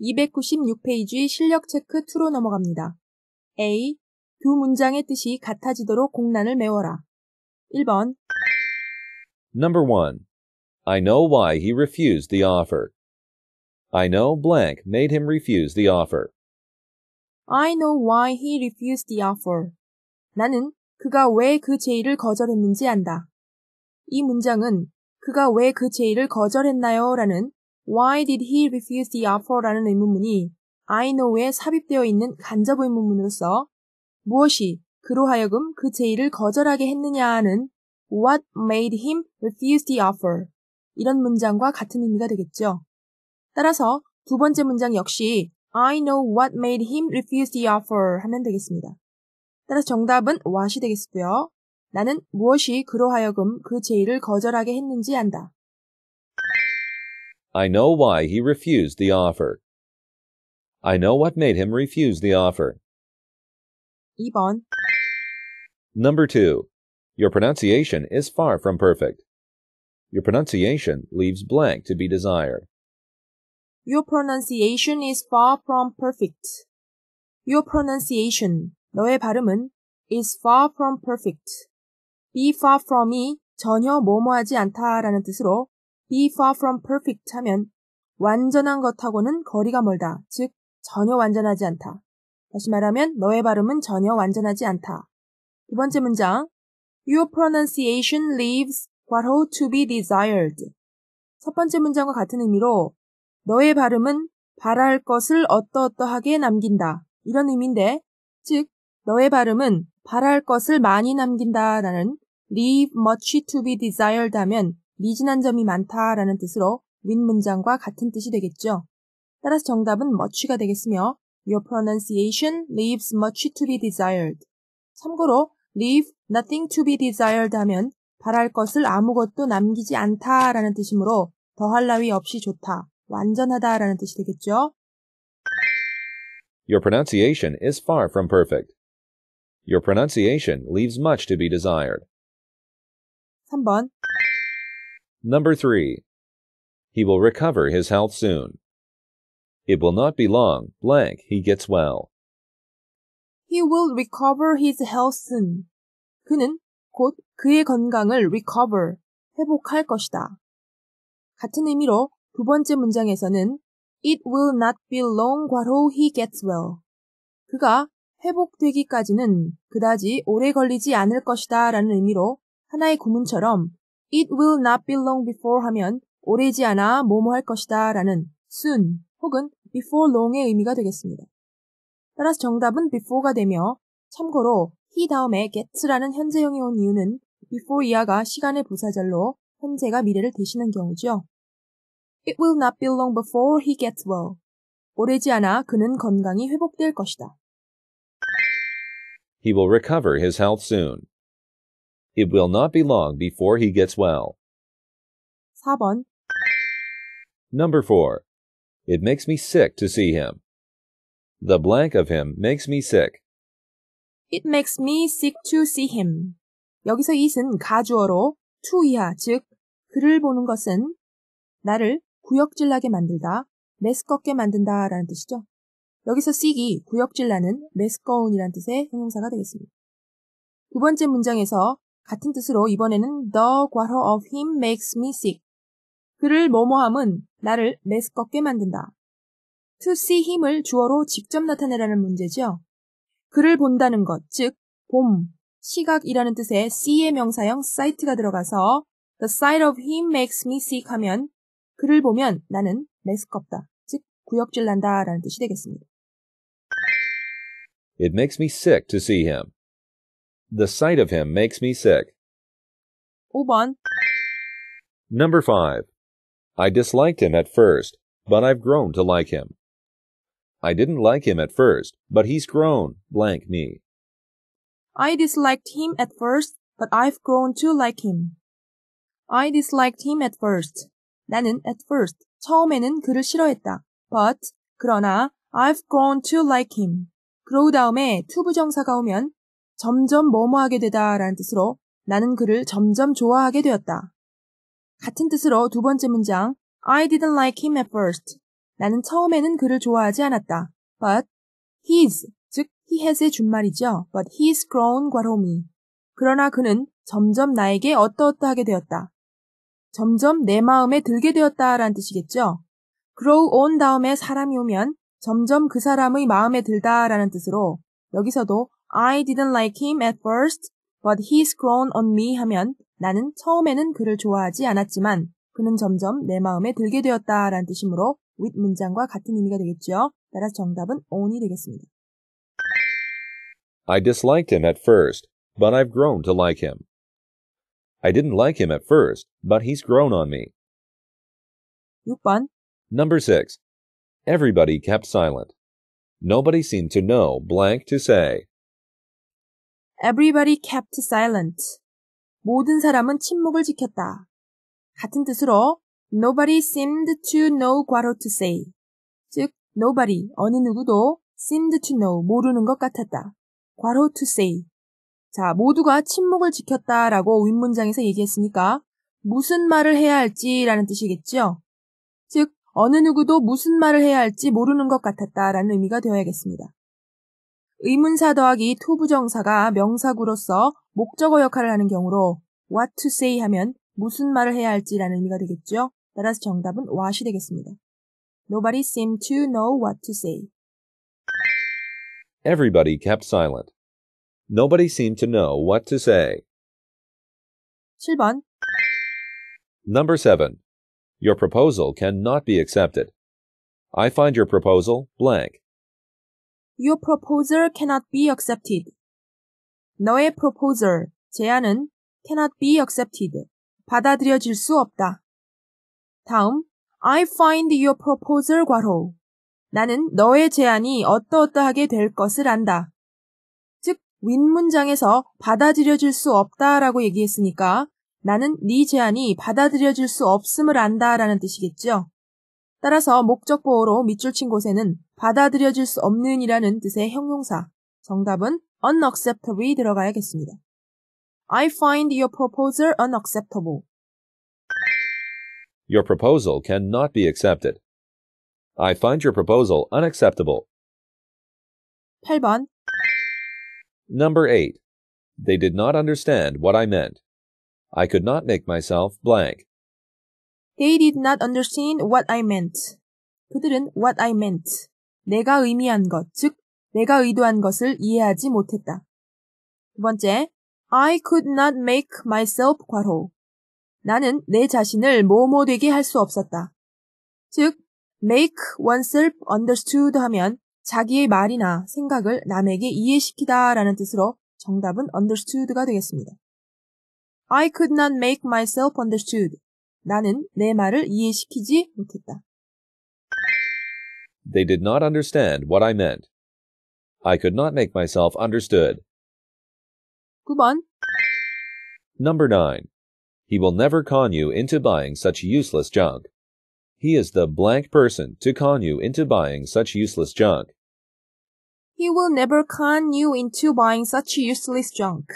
296페이지 실력 체크 2로 넘어갑니다. A. 두 문장의 뜻이 같아지도록 공란을 메워라. 1번 Number 1. I know why he refused the offer. I know blank made him refuse the offer. I know why he refused the offer. 나는 그가 왜 그 제의를 거절했는지 안다. 이 문장은 그가 왜 그 제의를 거절했나요? 라는 Why did he refuse the offer라는 의문문이 I know에 삽입되어 있는 간접 의문문으로서 무엇이 그로 하여금 그 제의를 거절하게 했느냐는 What made him refuse the offer? 이런 문장과 같은 의미가 되겠죠. 따라서 두 번째 문장 역시 I know what made him refuse the offer 하면 되겠습니다. 따라서 정답은 what이 되겠고요. 나는 무엇이 그로 하여금 그 제의를 거절하게 했는지 안다. I know why he refused the offer. I know what made him refuse the offer. 2번 Number 2. Your pronunciation is far from perfect. Your pronunciation leaves blank to be desired. Your pronunciation is far from perfect. Your pronunciation, 너의 발음은 is far from perfect. be far me, 전혀 뭐뭐하지 않다라는 뜻으로 be far from perfect 하면 완전한 것하고는 거리가 멀다. 즉, 전혀 완전하지 않다. 다시 말하면 너의 발음은 전혀 완전하지 않다. 두 번째 문장. Your pronunciation leaves what ought to be desired. 첫 번째 문장과 같은 의미로 너의 발음은 바랄 것을 어떠어떠하게 남긴다. 이런 의미인데, 즉, 너의 발음은 바랄 것을 많이 남긴다 라는 leave much to be desired 하면 미진한 점이 많다라는 뜻으로 윗 문장과 같은 뜻이 되겠죠. 따라서 정답은 much가 되겠으며 Your pronunciation leaves much to be desired. 참고로 leave nothing to be desired 하면 바랄 것을 아무것도 남기지 않다라는 뜻이므로 더할 나위 없이 좋다, 완전하다라는 뜻이 되겠죠. Your pronunciation is far from perfect. Your pronunciation leaves much to be desired. 3번 Number 3. He will recover his health soon. It will not be long, blank, he gets well. He will recover his health soon. 그는 곧 그의 건강을 recover, 회복할 것이다. 같은 의미로 두 번째 문장에서는 It will not be long 과로 he gets well. 그가 회복되기까지는 그다지 오래 걸리지 않을 것이다 라는 의미로 하나의 구문처럼 It will not be long before 하면 오래지 않아 뭐뭐 할 것이다 라는 soon 혹은 before long의 의미가 되겠습니다. 따라서 정답은 before가 되며 참고로 he 다음에 get라는 현재형이 온 이유는 before 이하가 시간의 부사절로 현재가 미래를 대신한 경우죠. It will not be long before he gets well. 오래지 않아 그는 건강이 회복될 것이다. He will recover his health soon. It will not be long before he gets well. 4번 Number 4. It makes me sick to see him. The blank of him makes me sick. It makes me sick to see him. 여기서 it은 가주어로 to 이하, 즉 그를 보는 것은 나를 구역질나게 만들다, 메스껍게 만든다 라는 뜻이죠. 여기서 sick이 구역질나는 메스꺼운이란 뜻의 형용사가 되겠습니다. 두 번째 문장에서 같은 뜻으로 이번에는 the 과로 of him makes me sick. 그를 뭐뭐함은 나를 메스껍게 만든다. to see him을 주어로 직접 나타내라는 문제죠. 그를 본다는 것, 즉, 봄, 시각이라는 뜻의 see의 명사형 sight가 들어가서 the sight of him makes me sick 하면 그를 보면 나는 메스껍다, 즉, 구역질 난다 라는 뜻이 되겠습니다. It makes me sick to see him. The sight of him makes me sick. 5번 Number 5. I disliked him at first, but I've grown to like him. I didn't like him at first, but he's grown, blank me. I disliked him at first, but I've grown to like him. I disliked him at first. 나는 at first, 처음에는 그를 싫어했다. but, 그러나, I've grown to like him. 그러고 다음에 to 부정사가 오면 점점 뭐뭐하게 되다라는 뜻으로 나는 그를 점점 좋아하게 되었다. 같은 뜻으로 두 번째 문장 I didn't like him at first. 나는 처음에는 그를 좋아하지 않았다. But he's 즉 he has의 준말이죠. But he's grown 과로미. 그러나 그는 점점 나에게 어떠어떠하게 되었다. 점점 내 마음에 들게 되었다라는 뜻이겠죠. grow on 다음에 사람이 오면 점점 그 사람의 마음에 들다라는 뜻으로 여기서도 I didn't like him at first, but he's grown on me 하면 나는 처음에는 그를 좋아하지 않았지만 그는 점점 내 마음에 들게 되었다 라는 뜻이므로 with 문장과 같은 의미가 되겠죠. 따라서 정답은 on이 되겠습니다. I disliked him at first, but I've grown to like him. I didn't like him at first, but he's grown on me. 6번 Number 6. Everybody kept silent. Nobody seemed to know blank to say. Everybody kept silent. 모든 사람은 침묵을 지켰다. 같은 뜻으로 Nobody seemed to know 과로 to t say. 즉, nobody, 어느 누구도 seemed to know, 모르는 것 같았다. 과로 to say. 자, 모두가 침묵을 지켰다 라고 윗문장에서 얘기했으니까 무슨 말을 해야 할지라는 뜻이겠죠? 즉, 어느 누구도 무슨 말을 해야 할지 모르는 것 같았다 라는 의미가 되어야겠습니다. 의문사 더하기 t 부정사가 명사구로서 목적어 역할을 하는 경우로 what to say 하면 무슨 말을 해야 할지라는 의미가 되겠죠. 따라서 정답은 what이 되겠습니다. Nobody seemed to know what to say. Everybody kept silent. Nobody seemed to know what to say. 7번 Number 7. Your proposal cannot be accepted. I find your proposal blank Your proposal cannot be accepted. 너의 proposal, 제안은 cannot be accepted. 받아들여질 수 없다. 다음, I find your proposal 과로. 나는 너의 제안이 어떠어떠하게 될 것을 안다. 즉, 윗문장에서 받아들여질 수 없다라고 얘기했으니까 나는 네 제안이 받아들여질 수 없음을 안다라는 뜻이겠죠. 따라서 목적 보호로 밑줄 친 곳에는 받아들여질 수 없는 이라는 뜻의 형용사, 정답은 unacceptable이 들어가야겠습니다. I find your proposal unacceptable. Your proposal cannot be accepted. I find your proposal unacceptable. 8번 Number 8. They did not understand what I meant. I could not make myself blank. They did not understand what I meant. 그들은 what I meant. 내가 의미한 것, 즉, 내가 의도한 것을 이해하지 못했다. 두 번째, I could not make myself 과로. 나는 내 자신을 뭐뭐 되게 할 수 없었다. 즉, make oneself understood 하면 자기의 말이나 생각을 남에게 이해시키다 라는 뜻으로 정답은 understood가 되겠습니다. I could not make myself understood. 나는 내 말을 이해시키지 못했다. They did not understand what I meant. I could not make myself understood. 9번. Number 9. He will never con you into buying such useless junk. He is the blank person to con you into buying such useless junk. He will never con you into buying such useless junk.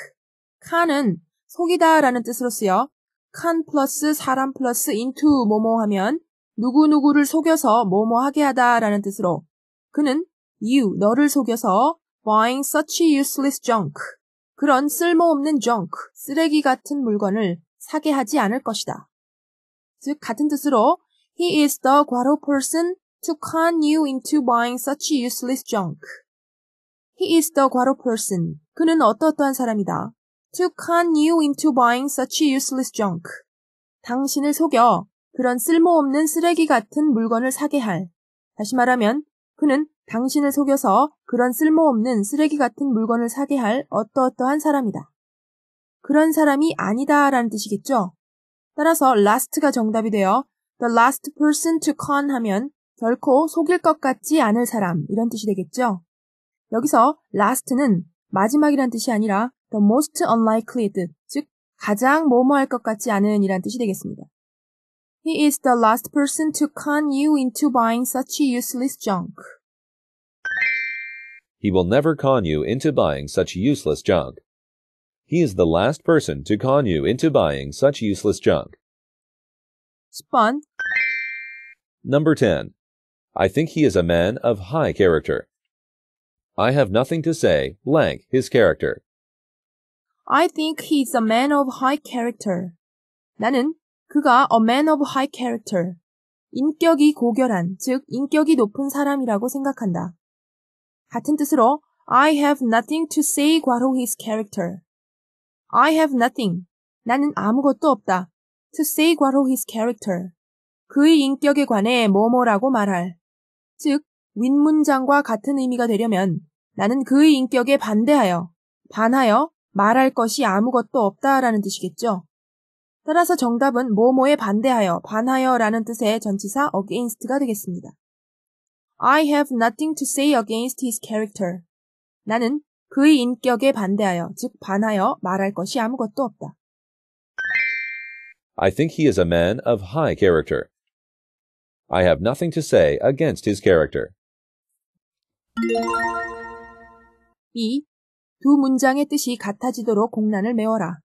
con은 속이다라는 뜻으로 쓰여 칸 플러스 사람 플러스 인투 뭐뭐 하면 누구누구를 속여서 뭐뭐 하게 하다라는 뜻으로 그는 you 너를 속여서 buying such useless junk 그런 쓸모없는 junk 쓰레기 같은 물건을 사게 하지 않을 것이다. 즉 같은 뜻으로 he is the 과로 person to con you into buying such useless junk. He is the 과로 person. 그는 어떠어떠한 사람이다. to con you into buying such useless junk. 당신을 속여 그런 쓸모없는 쓰레기 같은 물건을 사게 할. 다시 말하면 그는 당신을 속여서 그런 쓸모없는 쓰레기 같은 물건을 사게 할 어떠어떠한 사람이다. 그런 사람이 아니다 라는 뜻이겠죠? 따라서 last가 정답이 되어 the last person to con 하면 결코 속일 것 같지 않을 사람 이런 뜻이 되겠죠? 여기서 last는 마지막이란 뜻이 아니라 the most unlikely 뜻, 즉 가장 뭐뭐할 것 같지 않은 이란 뜻이 되겠습니다. He is the last person to con you into buying such useless junk. He will never con you into buying such useless junk. He is the last person to con you into buying such useless junk. Spun. Number 10. I think he is a man of high character. I have nothing to say, blank, his character. I think he is a man of high character. 나는 그가 a man of high character. 인격이 고결한, 즉 인격이 높은 사람이라고 생각한다. 같은 뜻으로 I have nothing to say a 과로 his character. I have nothing. 나는 아무것도 없다. to say a 과로 his character. 그의 인격에 관해 뭐뭐라고 말할. 즉, 윗문장과 같은 의미가 되려면 나는 그의 인격에 반대하여, 반하여 말할 것이 아무것도 없다라는 뜻이겠죠. 따라서 정답은 뭐뭐에 반대하여, 반하여라는 뜻의 전치사 against가 되겠습니다. I have nothing to say against his character. 나는 그의 인격에 반대하여, 즉 반하여 말할 것이 아무것도 없다. I think he is a man of high character. I have nothing to say against his character. 2. 두 문장의 뜻이 같아지도록 공란을 메워라.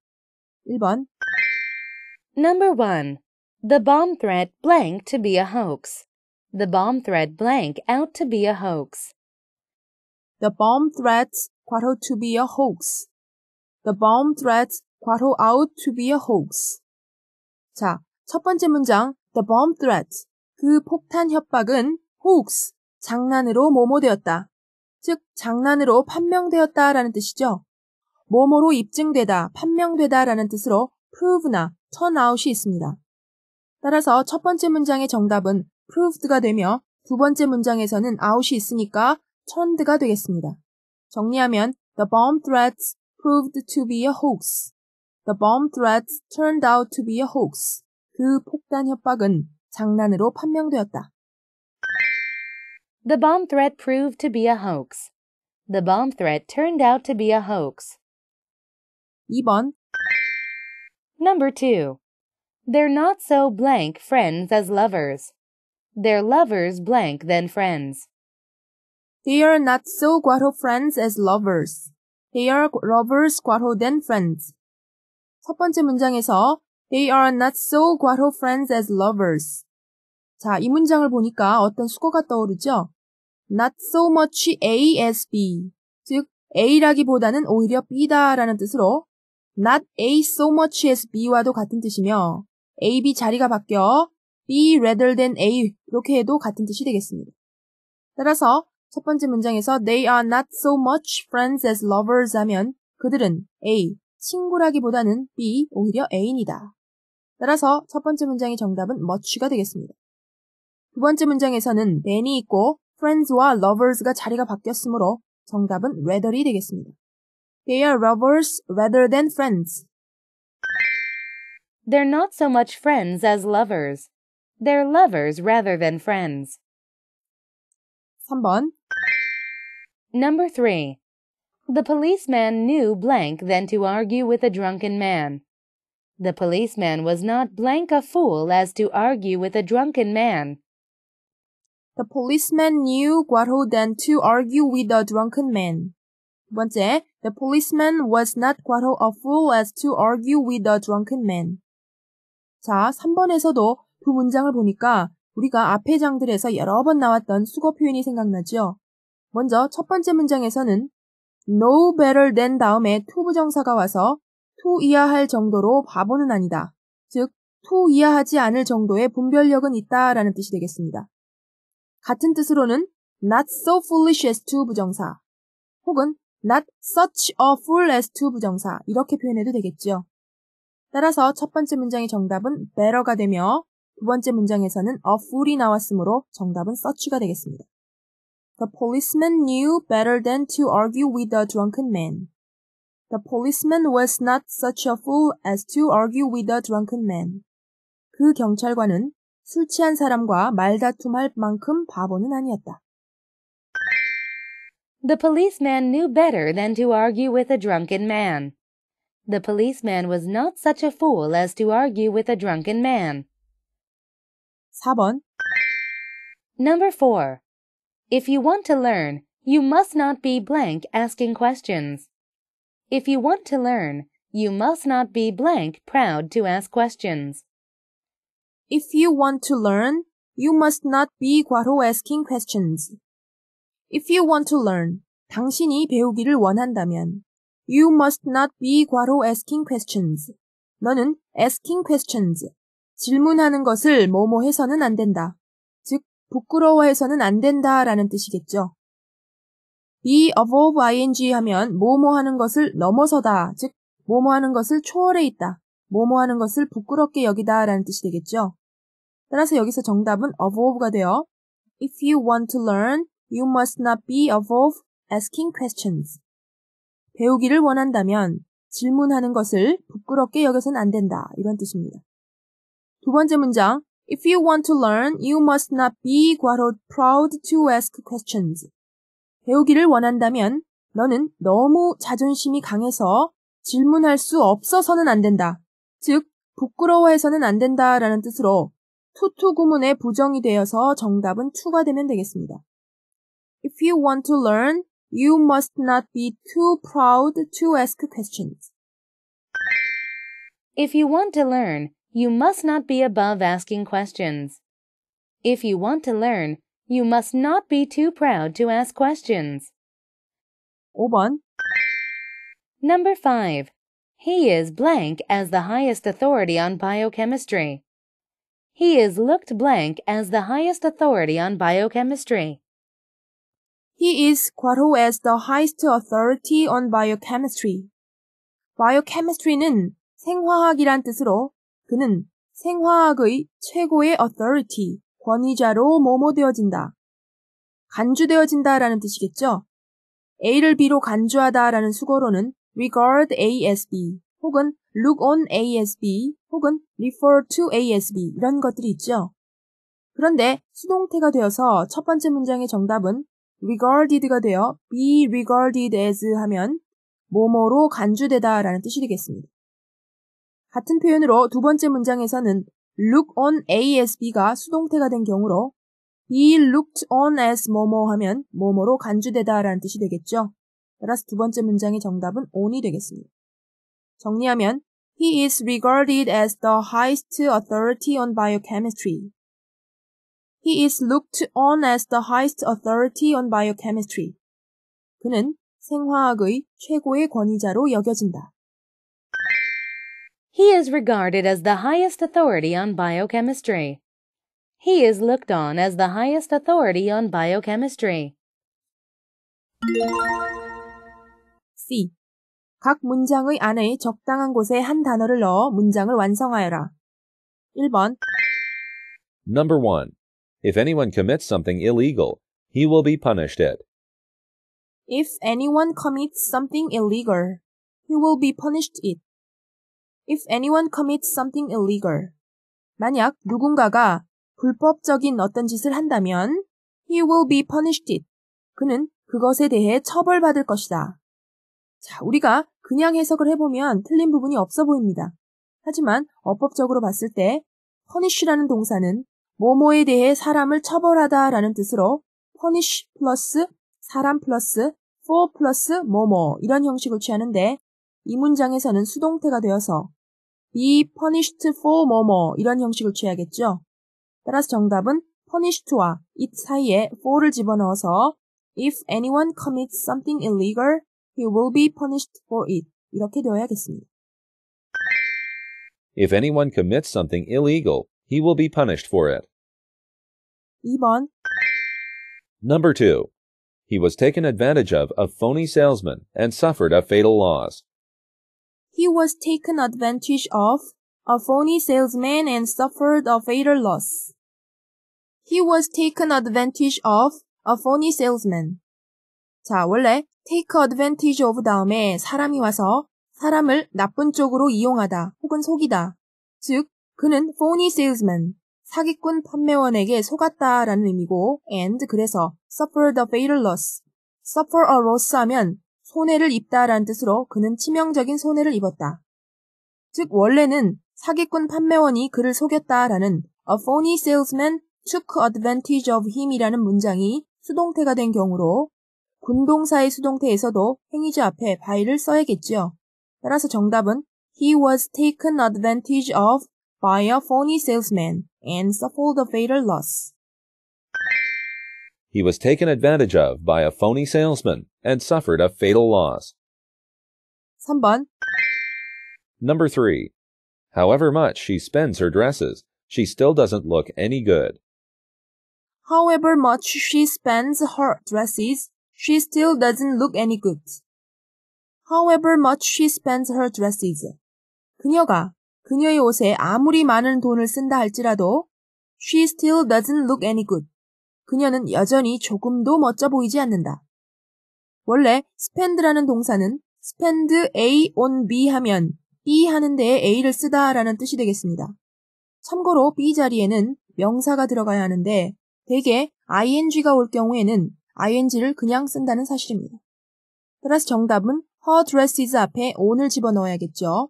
1번 Number 1. The bomb threat blank to be a hoax. The bomb threat blank out to be a hoax. The bomb threat 괄호 to be a hoax. The bomb threat 괄호 out to be a hoax. 자, 첫 번째 문장 The bomb threat 그 폭탄 협박은 hoax 장난으로 모모되었다. 즉 장난으로 판명되었다라는 뜻이죠. 뭐뭐로 입증되다, 판명되다라는 뜻으로 prove나 turnout이 있습니다. 따라서 첫 번째 문장의 정답은 proved가 되며 두 번째 문장에서는 out이 있으니까 turned가 되겠습니다. 정리하면 The bomb threats proved to be a hoax. The bomb threats turned out to be a hoax. 그 폭탄 협박은 장난으로 판명되었다. The bomb threat proved to be a hoax. The bomb threat turned out to be a hoax. 2번 Number 2. They're not so blank friends as lovers. They're lovers blank than friends. They are not so guato friends as lovers. They are lovers guato than friends. 첫 번째 문장에서 They are not so guato friends as lovers. 자, 이 문장을 보니까 어떤 수거가 떠오르죠? not so much A as B. 즉, A라기보다는 오히려 B다 라는 뜻으로 not A so much as B와도 같은 뜻이며 A, B 자리가 바뀌어 B rather than A 이렇게 해도 같은 뜻이 되겠습니다. 따라서 첫 번째 문장에서 they are not so much friends as lovers 하면 그들은 A, 친구라기보다는 B, 오히려 애인이다. 따라서 첫 번째 문장의 정답은 much가 되겠습니다. 두 번째 문장에서는 than이 있고 friends와 lovers가 자리가 바뀌었으므로 정답은 rather이 되겠습니다. They are lovers rather than friends. They're not so much friends as lovers. They're lovers rather than friends. 3번 Number 3. The policeman knew blank than to argue with a drunken man. The policeman was not blank a fool as to argue with a drunken man. The policeman knew what ho than to argue with a drunken man. 두 번째, the policeman was not 과로 a fool as to argue with a drunken man. 자, 3번에서도 두 문장을 보니까 우리가 앞의 장들에서 여러 번 나왔던 수거 표현이 생각나죠. 먼저 첫 번째 문장에서는 no better than 다음에 to 부정사가 와서 to 이하할 정도로 바보는 아니다. 즉, to 이하하지 않을 정도의 분별력은 있다라는 뜻이 되겠습니다. 같은 뜻으로는 not so foolish as to 부정사 혹은 not such a fool as to 부정사 이렇게 표현해도 되겠죠. 따라서 첫 번째 문장의 정답은 better가 되며 두 번째 문장에서는 a fool이 나왔으므로 정답은 such가 되겠습니다. The policeman knew better than to argue with a drunken man. The policeman was not such a fool as to argue with a drunken man. 그 경찰관은 술 취한 사람과 말다툼할 만큼 바보는 아니었다. The policeman knew better than to argue with a drunken man. The policeman was not such a fool as to argue with a drunken man. 4번 Number 4. If you want to learn, you must not be blank asking questions. If you want to learn, you must not be blank proud to ask questions. If you want to learn, you must not be 과로 asking questions. If you want to learn, 당신이 배우기를 원한다면, you must not be 과로 asking questions. 너는 asking questions, 질문하는 것을 뭐뭐 해서는 안 된다. 즉, 부끄러워해서는 안 된다 라는 뜻이겠죠. be above ing 하면 뭐뭐 하는 것을 넘어서다, 즉, 뭐뭐 하는 것을 초월해 있다. 뭐뭐 하는 것을 부끄럽게 여기다 라는 뜻이 되겠죠. 따라서 여기서 정답은 above가 되어 If you want to learn, you must not be above asking questions. 배우기를 원한다면 질문하는 것을 부끄럽게 여겨선 안 된다. 이런 뜻입니다. 두 번째 문장. If you want to learn, you must not be 과로 proud to ask questions. 배우기를 원한다면 너는 너무 자존심이 강해서 질문할 수 없어서는 안 된다. 즉 부끄러워해서는 안 된다라는 뜻으로 투투 구문에 부정이 되어서 정답은 투가 되면 되겠습니다. If you want to learn, you must not be too proud to ask questions. If you want to learn, you must not be above asking questions. If you want to learn, you must not be too proud to ask questions. 5번 Number 5. He is blank as the highest authority on biochemistry. He is looked blank as the highest authority on biochemistry. He is 과로 as the highest authority on biochemistry. biochemistry는 생화학이란 뜻으로 그는 생화학의 최고의 authority, 권위자로 모모되어진다. 간주되어진다라는 뜻이겠죠. A를 B로 간주하다라는 수거로는 regard as B 혹은 look on as B 혹은 refer to as B 이런 것들이 있죠. 그런데 수동태가 되어서 첫 번째 문장의 정답은 regarded가 되어 be regarded as 하면 뭐뭐로 간주되다 라는 뜻이 되겠습니다. 같은 표현으로 두 번째 문장에서는 look on as b가 수동태가 된 경우로 be looked on as 뭐뭐 하면 뭐뭐로 간주되다 라는 뜻이 되겠죠. 따라서 두 번째 문장의 정답은 on이 되겠습니다. 정리하면 He is regarded as the highest authority on biochemistry. He is looked on as the highest authority on biochemistry. 그는 생화학의 최고의 권위자로 여겨진다. He is regarded as the highest authority on biochemistry. He is looked on as the highest authority on biochemistry. C. 각 문장의 안의 적당한 곳에 한 단어를 넣어 문장을 완성하여라. 1번 Number 1. If anyone commits something illegal, he will be punished it. If anyone commits something illegal, he will be punished it. If anyone commits something illegal. 만약 누군가가 불법적인 어떤 짓을 한다면 he will be punished it. 그는 그것에 대해 처벌받을 것이다. 자, 우리가 그냥 해석을 해보면 틀린 부분이 없어 보입니다. 하지만 어법적으로 봤을 때 punish라는 동사는 뭐뭐에 대해 사람을 처벌하다 라는 뜻으로 punish 플러스 사람 플러스 for 플러스 뭐뭐 이런 형식을 취하는데 이 문장에서는 수동태가 되어서 be punished for 뭐뭐 이런 형식을 취하겠죠. 따라서 정답은 punished와 it 사이에 for를 집어넣어서 if anyone commits something illegal He will be punished for it. 이렇게 되어야겠습니다. If anyone commits something illegal, he will be punished for it. 2번 Number 2. He was taken advantage of a phony salesman and suffered a fatal loss. He was taken advantage of a phony salesman and suffered a fatal loss. He was taken advantage of a phony salesman 자, 원래 take advantage of 다음에 사람이 와서 사람을 나쁜 쪽으로 이용하다 혹은 속이다. 즉, 그는 phony salesman, 사기꾼 판매원에게 속았다 라는 의미고, and 그래서 suffer the fatal loss. suffer a loss 하면 손해를 입다 라는 뜻으로 그는 치명적인 손해를 입었다. 즉, 원래는 사기꾼 판매원이 그를 속였다 라는 a phony salesman took advantage of him 이라는 문장이 수동태가 된 경우로 군동사의 수동태에서도 행위자 앞에 by를 써야겠지요. 따라서 정답은 He was taken advantage of by a phony salesman and suffered a fatal loss. He was taken advantage of by a phony salesman and suffered a fatal loss. 3번 Number 3. However much she spends her dresses, she still doesn't look any good. However much she spends her dresses, She still doesn't look any good. However much she spends her dresses. 그녀가 그녀의 옷에 아무리 많은 돈을 쓴다 할지라도 she still doesn't look any good. 그녀는 여전히 조금도 멋져 보이지 않는다. 원래 spend라는 동사는 spend A on B 하면 B 하는 데에 A를 쓰다 라는 뜻이 되겠습니다. 참고로 B 자리에는 명사가 들어가야 하는데 대개 ing가 올 경우에는 ing를 그냥 쓴다는 사실입니다. 따라서 정답은 her dresses 앞에 on을 집어넣어야겠죠.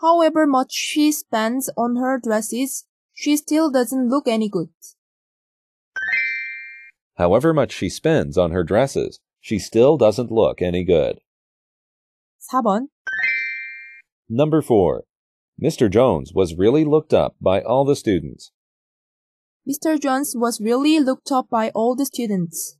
However much she spends on her dresses, she still doesn't look any good. However much she spends on her dresses, she still doesn't look any good. 4번 Number 4. Mr. Jones was really looked up by all the students. Mr. Jones was really looked up by all the students.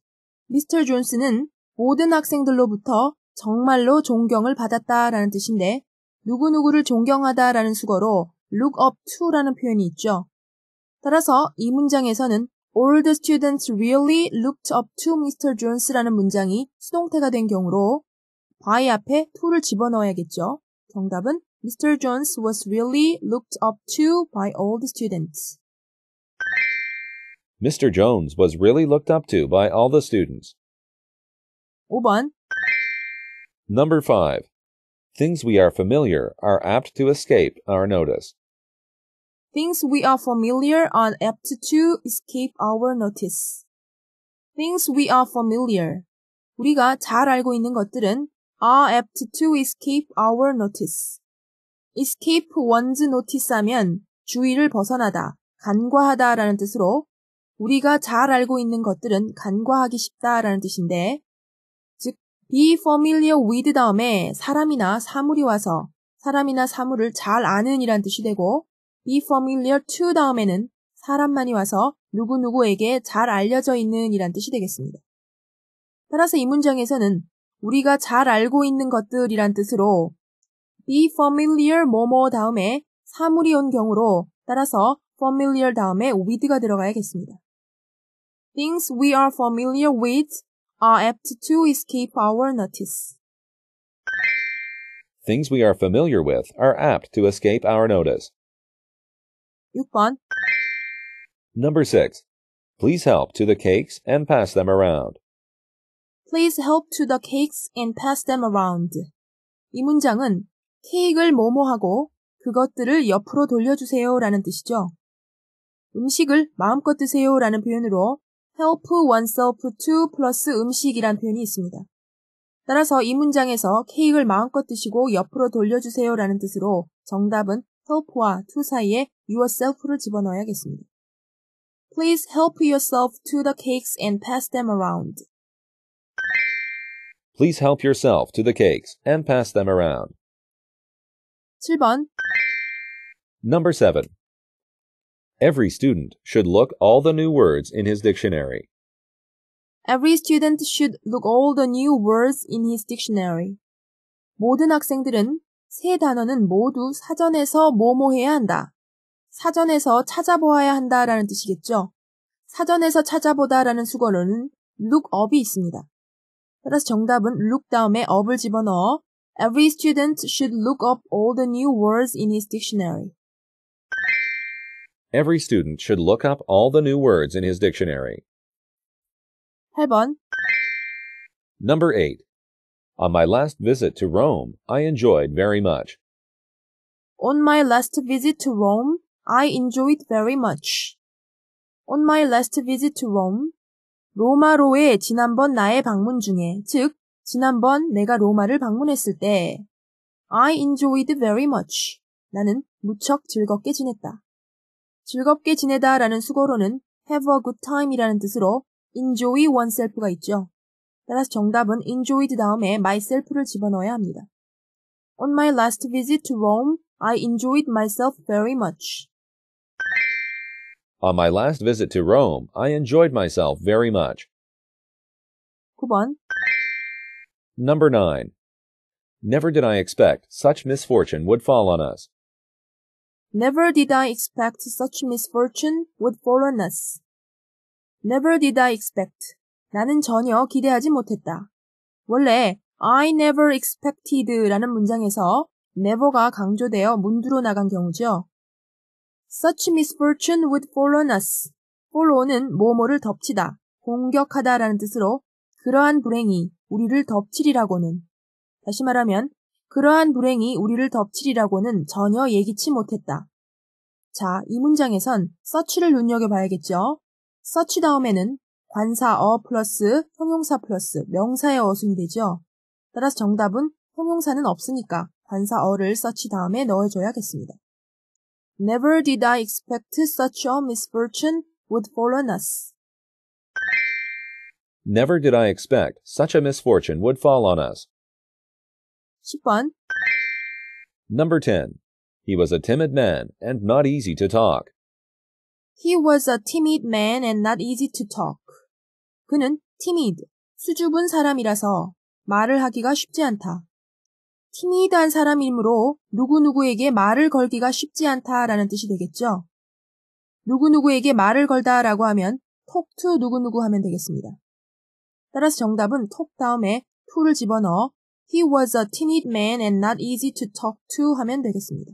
미스터 존스는 모든 학생들로부터 정말로 존경을 받았다라는 뜻인데 누구누구를 존경하다라는 수거로 look up to라는 표현이 있죠. 따라서 이 문장에서는 all the students really looked up to Mr. Jones라는 문장이 수동태가 된 경우로 by 앞에 to를 집어넣어야겠죠. 정답은 Mr. Jones was really looked up to by all the students. Mr. Jones was really looked up to by all the students. 5번 Number 5. Things we are familiar are apt to escape our notice. Things we are familiar are apt to escape our notice. Things we are familiar. 우리가 잘 알고 있는 것들은 are apt to escape our notice. escape one's notice 하면 주의를 벗어나다, 간과하다 라는 뜻으로 우리가 잘 알고 있는 것들은 간과하기 쉽다라는 뜻인데, 즉, be familiar with 다음에 사람이나 사물이 와서 사람이나 사물을 잘 아는 이란 뜻이 되고, be familiar to 다음에는 사람만이 와서 누구누구에게 잘 알려져 있는 이란 뜻이 되겠습니다. 따라서 이 문장에서는 우리가 잘 알고 있는 것들이란 뜻으로 be familiar 뭐 뭐 다음에 사물이 온 경우로 따라서 familiar 다음에 with가 들어가야겠습니다. Things we are familiar with are apt to escape our notice. Things we are familiar with are apt to escape our notice. 6번 Number 6. Please help to the cakes and pass them around. Please help to the cakes and pass them around. 이 문장은 케이크를 뭐뭐하고 그것들을 옆으로 돌려주세요라는 뜻이죠. 음식을 마음껏 드세요라는 표현으로 help oneself to 플러스 음식이란 표현이 있습니다. 따라서 이 문장에서 케이크를 마음껏 드시고 옆으로 돌려주세요 라는 뜻으로 정답은 help와 to 사이에 yourself를 집어넣어야겠습니다. Please help yourself to the cakes and pass them around. Please help yourself to the cakes and pass them around. 7번 Number 7. Every student should look all the new words in his dictionary. Every student should look all the new words in his dictionary. 모든 학생들은 새 단어는 모두 사전에서 뭐뭐해야 한다. 사전에서 찾아보아야 한다라는 뜻이겠죠. 사전에서 찾아보다라는 수거로는 look up이 있습니다. 따라서 정답은 look 다음에 up을 집어넣어 every student should look up all the new words in his dictionary. Every student should look up all the new words in his dictionary. 8번 Number 8. On my last visit to Rome, I enjoyed very much. On my last visit to Rome, I enjoyed very much. On my last visit to Rome, 로마로의 지난번 나의 방문 중에, 즉, 지난번 내가 로마를 방문했을 때, I enjoyed very much. 나는 무척 즐겁게 지냈다. 즐겁게 지내다 라는 수고로는 have a good time 이라는 뜻으로 enjoy oneself가 있죠. 따라서 정답은 enjoyed 다음에 myself를 집어넣어야 합니다. On my last visit to Rome, I enjoyed myself very much. On my last visit to Rome, I enjoyed myself very much. 9번. Number 9. Never did I expect such misfortune would fall on us. Never did I expect such misfortune would fall on us. Never did I expect. 나는 전혀 기대하지 못했다. 원래 I never expected라는 문장에서 never가 강조되어 문두로 나간 경우죠. Such misfortune would fall on us. fall on은 뭐뭐를 덮치다, 공격하다라는 뜻으로 그러한 불행이 우리를 덮치리라고는 다시 말하면 그러한 불행이 우리를 덮치리라고는 전혀 예기치 못했다. 자, 이 문장에선 서치를 눈여겨봐야겠죠. 서치 다음에는 관사 어 플러스 형용사 플러스 명사의 어순이 되죠. 따라서 정답은 형용사는 없으니까 관사 어를 서치 다음에 넣어줘야겠습니다. Never did I expect such a misfortune would fall on us. Never did I expect such a misfortune would fall on us. 10번 Number 10. He was a timid man and not easy to talk. He was a timid man and not easy to talk. 그는 timid, 수줍은 사람이라서 말을 하기가 쉽지 않다. timid한 사람이므로 누구누구에게 말을 걸기가 쉽지 않다라는 뜻이 되겠죠. 누구누구에게 말을 걸다라고 하면 talk to 누구누구 하면 되겠습니다. 따라서 정답은 talk 다음에 to를 집어넣어 He was a timid man and not easy to talk to 하면 되겠습니다.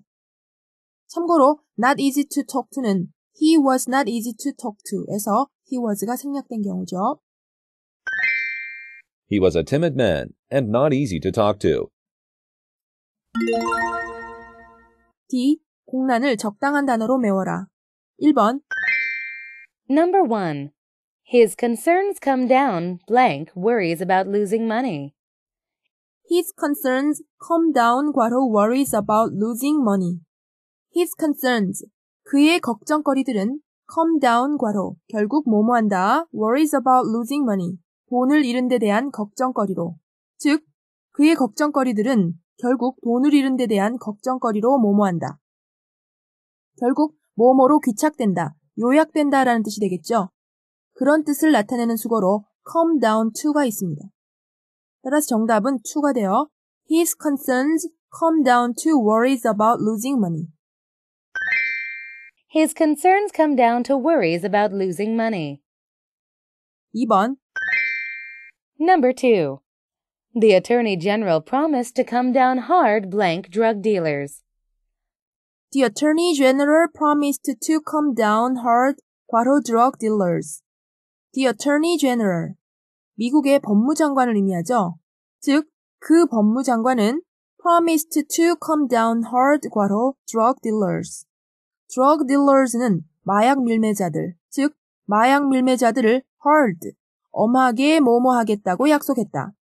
참고로 not easy to talk to는 he was not easy to talk to에서 he was가 생략된 경우죠. He was a timid man and not easy to talk to. D. 공란을 적당한 단어로 메워라. 1번 Number 1. His concerns come down, blank worries about losing money. His concerns come down 과로 worries about losing money. His concerns 그의 걱정거리들은 come down 과로 결국 뭐뭐한다 worries about losing money 돈을 잃은 데 대한 걱정거리로 즉 그의 걱정거리들은 결국 돈을 잃은 데 대한 걱정거리로 뭐뭐한다. 결국 뭐뭐로 귀착된다, 요약된다라는 뜻이 되겠죠. 그런 뜻을 나타내는 수거로 come down to가 있습니다. 따라서 정답은 추가되어 His concerns come down to worries about losing money. His concerns come down to worries about losing money. 2번 Number 2. The Attorney General promised to come down hard blank drug dealers. The Attorney General promised to come down hard 과로 drug dealers. The Attorney General 미국의 법무장관을 의미하죠. 즉, 그 법무장관은 promised to come down hard 과로 drug dealers. drug dealers는 마약 밀매자들, 즉 마약 밀매자들을 hard, 엄하게 뭐뭐 하겠다고 약속했다.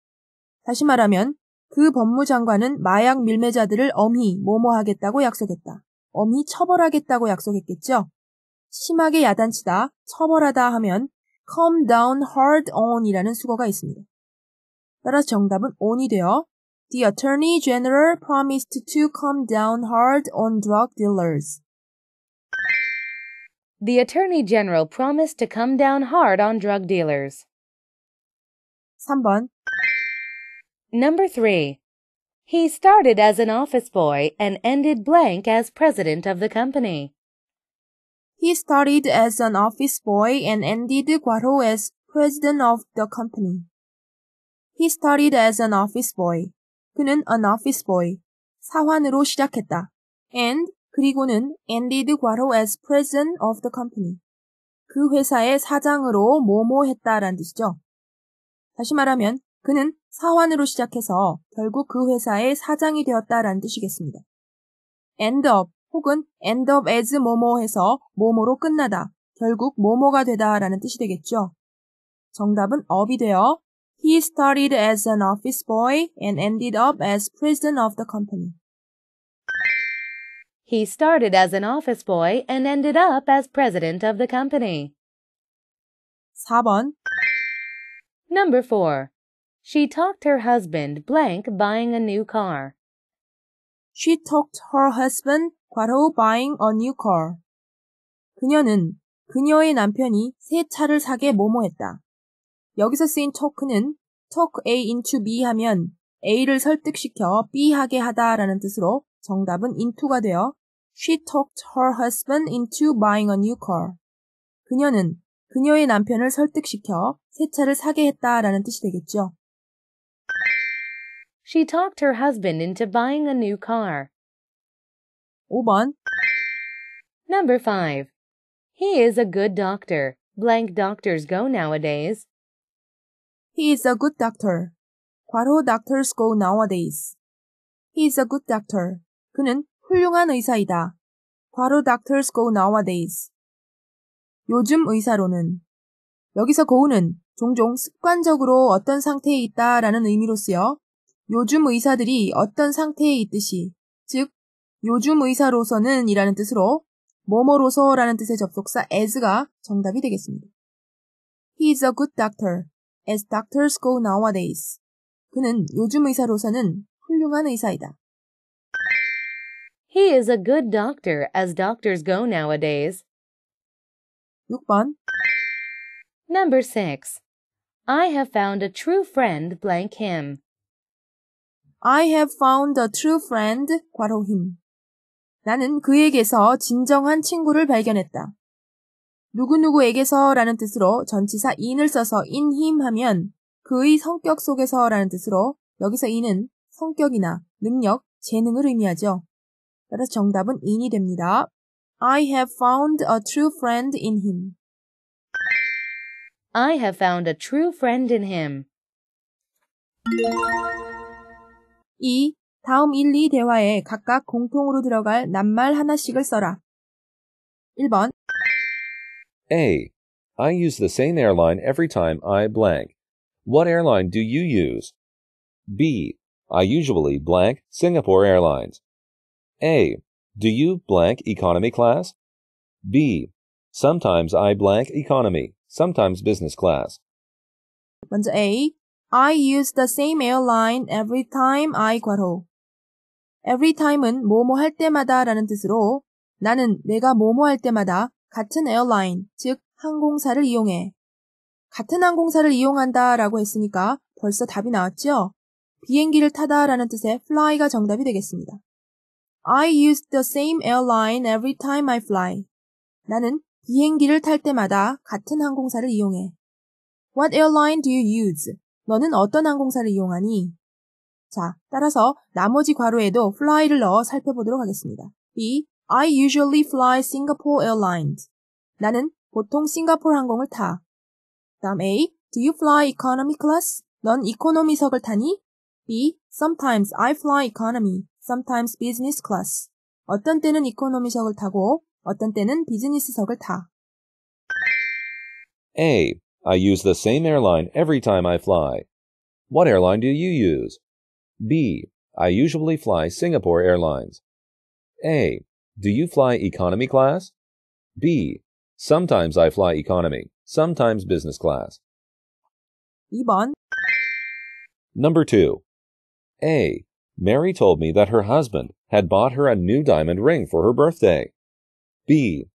다시 말하면 그 법무장관은 마약 밀매자들을 엄히 뭐뭐 하겠다고 약속했다. 엄히 처벌하겠다고 약속했겠죠. 심하게 야단치다, 처벌하다 하면 come down hard on 이라는 수거가 있습니다. 따라서 정답은 on이 되어 The Attorney General promised to come down hard on drug dealers. The Attorney General promised to come down hard on drug dealers. 3번 Number 3. He started as an office boy and ended blank as president of the company. He started as an office boy and ended Guaro as president of the company. He started as an office boy. 그는 an office boy. 사환으로 시작했다. and 그리고는 ended Guaro as president of the company. 그 회사의 사장으로 뭐뭐 했다란 뜻이죠. 다시 말하면 그는 사환으로 시작해서 결국 그 회사의 사장이 되었다란 뜻이겠습니다. end up 혹은 end up as 뭐뭐해서 뭐뭐로 끝나다, 결국 뭐뭐가 되다라는 뜻이 되겠죠. 정답은 up이 되어 He started as an office boy and ended up as president of the company. He started as an office boy and ended up as president of the company. 4번 Number 4. She talked her husband blank buying a new car. She talked her husband 괄호 buying a new car. 그녀는 그녀의 남편이 새 차를 사게 모모했다. 여기서 쓰인 talk는 talk A into B 하면 A를 설득시켜 B 하게 하다라는 뜻으로 정답은 into가 되어 she talked her husband into buying a new car. 그녀는 그녀의 남편을 설득시켜 새 차를 사게 했다라는 뜻이 되겠죠. She talked her husband into buying a new car. 5번 Number 5. He is a good doctor. Blank doctors go nowadays. He is a good doctor. 과로 doctors go nowadays. He is a good doctor. 그는 훌륭한 의사이다. 과로 doctors go nowadays. 요즘 의사로는 여기서 고우는 종종 습관적으로 어떤 상태에 있다라는 의미로 쓰여 요즘 의사들이 어떤 상태에 있듯이 즉 요즘 의사로서는 이라는 뜻으로 뭐뭐로서라는 뜻의 접속사 as가 정답이 되겠습니다. He is a good doctor, as doctors go nowadays. 그는 요즘 의사로서는 훌륭한 의사이다. He is a good doctor as doctors go nowadays. 6번 Number 6. I have found a true friend blank him. I have found a true friend 괄호 him. 나는 그에게서 진정한 친구를 발견했다. 누구누구에게서 라는 뜻으로 전치사 인을 써서 인힘하면 그의 성격 속에서 라는 뜻으로 여기서 인은 성격이나 능력, 재능을 의미하죠. 따라서 정답은 인이 됩니다. I have found a true friend in him. I have found a true friend in him. 2. 다음 1, 2 대화에 각각 공통으로 들어갈 낱말 하나씩을 써라. 1번 A. I use the same airline every time I blank. What airline do you use? B. I usually blank Singapore Airlines. A. Do you blank economy class? B. Sometimes I blank economy, sometimes business class. 먼저 A. I use the same airline every time I 괄호. every time은 뭐뭐 할 때마다 라는 뜻으로 나는 내가 뭐뭐 할 때마다 같은 에어라인, 즉 항공사를 이용해. 같은 항공사를 이용한다 라고 했으니까 벌써 답이 나왔죠? 비행기를 타다 라는 뜻의 fly가 정답이 되겠습니다. I use the same airline every time I fly. 나는 비행기를 탈 때마다 같은 항공사를 이용해. What airline do you use? 너는 어떤 항공사를 이용하니? 자, 따라서 나머지 괄호에도 fly를 넣어 살펴보도록 하겠습니다. B. I usually fly Singapore Airlines. 나는 보통 싱가포르 항공을 타. 다음 A. Do you fly economy class? 넌 이코노미석을 타니? B. Sometimes I fly economy, sometimes business class. 어떤 때는 이코노미석을 타고 어떤 때는 비즈니스석을 타. A. I use the same airline every time I fly. What airline do you use? B. I usually fly Singapore Airlines. A. Do you fly economy class? B. Sometimes I fly economy, sometimes business class. 2번 Number 2. A. Mary told me that her husband had bought her a new diamond ring for her birthday. B.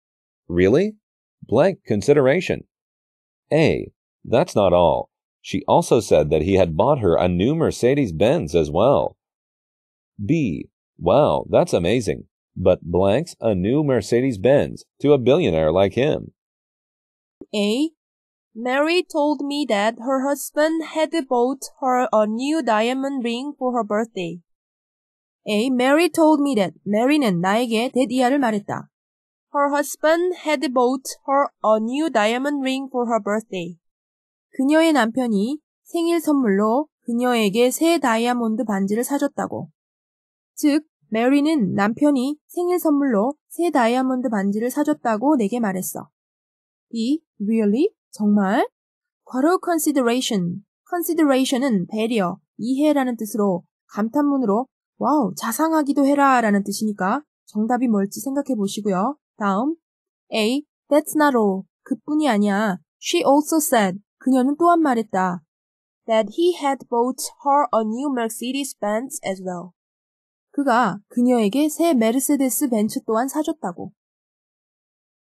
Really? Blank consideration. A. That's not all. She also said that he had bought her a new Mercedes Benz as well. B. Wow, that's amazing. But blank's a new Mercedes Benz to a billionaire like him. A. Mary told me that her husband had bought her a new diamond ring for her birthday. A. Mary told me that Mary는 나에게 대디아를 말했다. Her husband had bought her a new diamond ring for her birthday. 그녀의 남편이 생일 선물로 그녀에게 새 다이아몬드 반지를 사줬다고. 즉, 메리는 남편이 생일 선물로 새 다이아몬드 반지를 사줬다고 내게 말했어. 이 really? 정말? 괄로 consideration. consideration은 배려, 이해라는 뜻으로 감탄문으로 와우, 자상하기도 해라 라는 뜻이니까 정답이 뭘지 생각해 보시고요. 다음 A. That's not all. 그뿐이 아니야. She also said. 그녀는 또한 말했다. That he had bought her a new Mercedes Benz as well. 그가 그녀에게 새 메르세데스 벤츠 또한 사줬다고.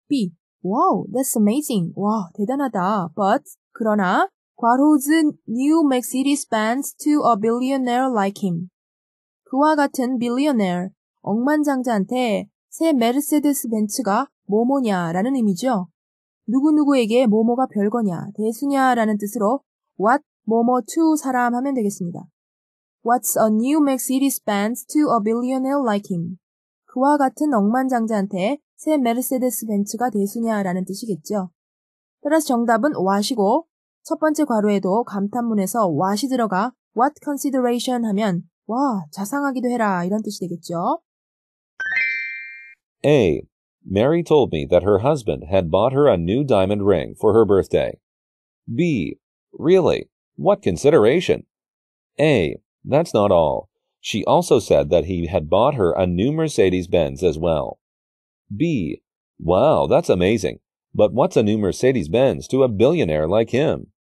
B. Wow, that's amazing. 와, 대단하다. But, 그러나, 과로즈 new Mercedes Benz to a billionaire like him. 그와 같은 billionaire, 억만장자한테 새 메르세데스 벤츠가 뭐뭐냐라는 의미죠. 누구누구에게 뭐뭐가 별거냐, 대수냐라는 뜻으로 what, 뭐뭐 to 사람 하면 되겠습니다. What's a New Max City s p e n s to a billionaire like him? 그와 같은 억만장자한테 새 메르세데스 벤츠가 대수냐라는 뜻이겠죠. 따라서 정답은 what이고 첫 번째 괄호에도 감탄문에서 what이 들어가 what consideration 하면 와, 자상하기도 해라 이런 뜻이 되겠죠. A. Mary told me that her husband had bought her a new diamond ring for her birthday. B. Really? What consideration? A. That's not all. She also said that he had bought her a new Mercedes Benz as well. B. Wow, that's amazing. But what's a new Mercedes Benz to a billionaire like him?